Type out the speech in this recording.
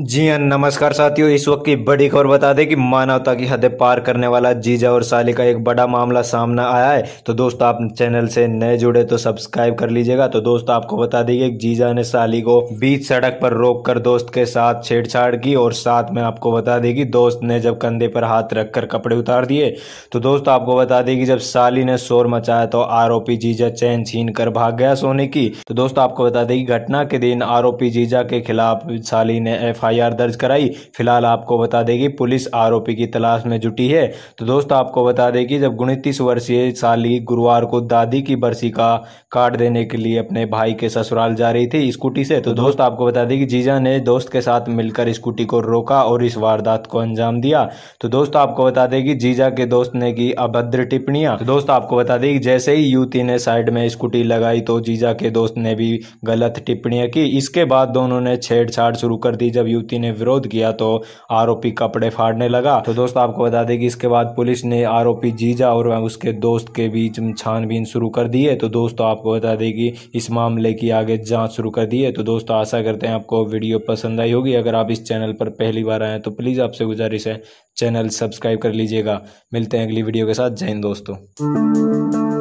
जी हाँ नमस्कार साथियों इस वक्त की बड़ी खबर बता दें कि मानवता की हदें पार करने वाला जीजा और साली का एक बड़ा मामला सामने आया है तो दोस्तों आप चैनल से नए जुड़े तो सब्सक्राइब कर लीजिएगा तो दोस्तों आपको बता दें कि जीजा ने साली को बीच सड़क पर रोककर दोस्त के साथ छेड़छाड़ की और साथ में आपको बता दें कि दोस्त ने जब कंधे पर हाथ रखकर कपड़े उतार दिए तो दोस्तों आपको बता दें कि जब साली ने शोर मचाया तो आरोपी जीजा चैन छीन कर भाग गया सोने की तो दोस्तों आपको बता दें कि घटना के दिन आरोपी जीजा के खिलाफ साली ने एफ एफआईआर दर्ज कराई फिलहाल आपको बता देगी पुलिस आरोपी की तलाश में जुटी है तो दोस्तों आपको बता देगी जब उनतीस वर्षीय साली गुरुवार को दादी की बरसी का कार्ड देने के लिए अपने भाई के ससुराल जा रही थी स्कूटी से तो दोस्त आपको बता दें जीजा ने दोस्त के साथ मिलकर स्कूटी को रोका और इस वारदात को अंजाम दिया तो दोस्त आपको बता दें जीजा के दोस्त ने की अभद्र टिप्पणियां तो दोस्त आपको बता दें जैसे ही युवती ने साइड में स्कूटी लगाई तो जीजा के दोस्त ने भी गलत टिप्पणियां की इसके बाद दोनों ने छेड़छाड़ शुरू कर दी जब युवती ने विरोध किया तो आरोपी कपड़े फाड़ने लगा तो दोस्त आपको बता दें कि इसके बाद पुलिस ने आरोपी जीजा और उसके दोस्त के बीच छानबीन शुरू कर दी है तो दोस्तों आपको बता दें कि इस मामले की आगे जांच शुरू कर दी है तो दोस्तों आशा करते हैं आपको वीडियो पसंद आई होगी अगर आप इस चैनल पर पहली बार आए तो प्लीज़ आपसे गुजारिश है चैनल सब्सक्राइब कर लीजिएगा मिलते हैं अगली वीडियो के साथ जय हिंद दोस्तों